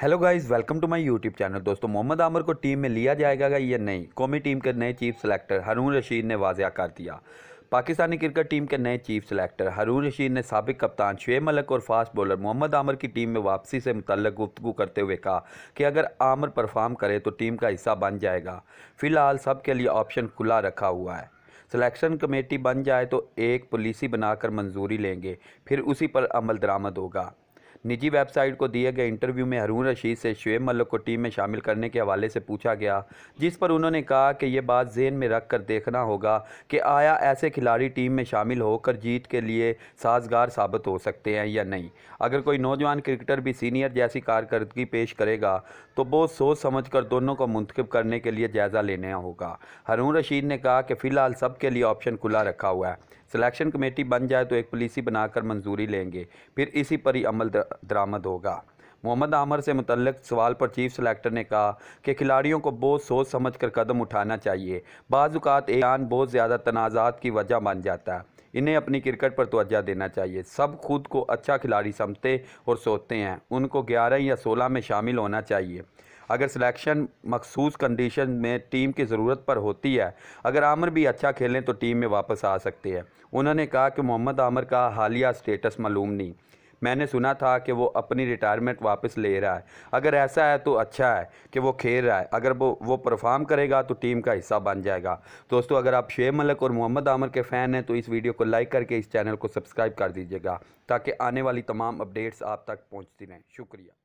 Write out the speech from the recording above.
hello guys welcome to my YouTube channel दोस्तों मोहम्मद आमर को टीम में लिया जाएगा या नहीं कौमी टीम के नए चीफ सेलेक्टर हरून रशीद ने वाजिया कर दिया पाकिस्तानी क्रिकेट टीम के नए चीफ सेलेक्टर हरून रशीद ने सबक कप्तान शेय मलक और फास्ट बॉलर मोहम्मद आमर की टीम में वापसी से मुतलक गुफ्तु करते हुए कहा कि अगर आमर परफॉर्म करे तो टीम का हिस्सा बन जाएगा फिलहाल सब लिए ऑप्शन खुला रखा हुआ है सिलेक्शन कमेटी बन जाए तो एक पॉलिसी बनाकर मंजूरी लेंगे फिर उसी पर अमल दरामद होगा निजी वेबसाइट को दिए गए इंटरव्यू में हरून रशीद से शुएब मलिक को टीम में शामिल करने के हवाले से पूछा गया जिस पर उन्होंने कहा कि ये बात जेन में रख कर देखना होगा कि आया ऐसे खिलाड़ी टीम में शामिल होकर जीत के लिए साजगार साबित हो सकते हैं या नहीं अगर कोई नौजवान क्रिकेटर भी सीनियर जैसी कारकर्दगी पेश करेगा तो वो सोच समझ कर दोनों को मुंतखब करने के लिए जायज़ा लेना होगा हरून रशीद ने कहा कि फ़िलहाल सबके लिए ऑप्शन खुला रखा हुआ है सिलेक्शन कमेटी बन जाए तो एक पॉलिसी बनाकर मंजूरी लेंगे फिर इसी पर ही अमल दरामद होगा मोहम्मद आमर से मुतलक सवाल पर चीफ सेलेक्टर ने कहा कि खिलाड़ियों को बहुत सोच समझ कर कदम उठाना चाहिए बाज़ात एलान बहुत ज़्यादा तनाज़ात की वजह बन जाता है इन्हें अपनी क्रिकेट पर तोजा देना चाहिए सब खुद को अच्छा खिलाड़ी समझते और सोचते हैं उनको ग्यारह या सोलह में शामिल होना चाहिए अगर सिलेक्शन मखसूस कंडीशन में टीम की ज़रूरत पर होती है अगर आमर भी अच्छा खेलें तो टीम में वापस आ सकते हैं उन्होंने कहा कि मोहम्मद आमर का हालिया स्टेटस मालूम नहीं मैंने सुना था कि वो अपनी रिटायरमेंट वापस ले रहा है अगर ऐसा है तो अच्छा है कि वो खेल रहा है अगर वो वो परफॉर्म करेगा तो टीम का हिस्सा बन जाएगा दोस्तों अगर आप शेब मलिक और मोहम्मद आमर के फ़ैन हैं तो इस वीडियो को लाइक करके इस चैनल को सब्सक्राइब कर दीजिएगा ताकि आने वाली तमाम अपडेट्स आप तक पहुँचती रहें शुक्रिया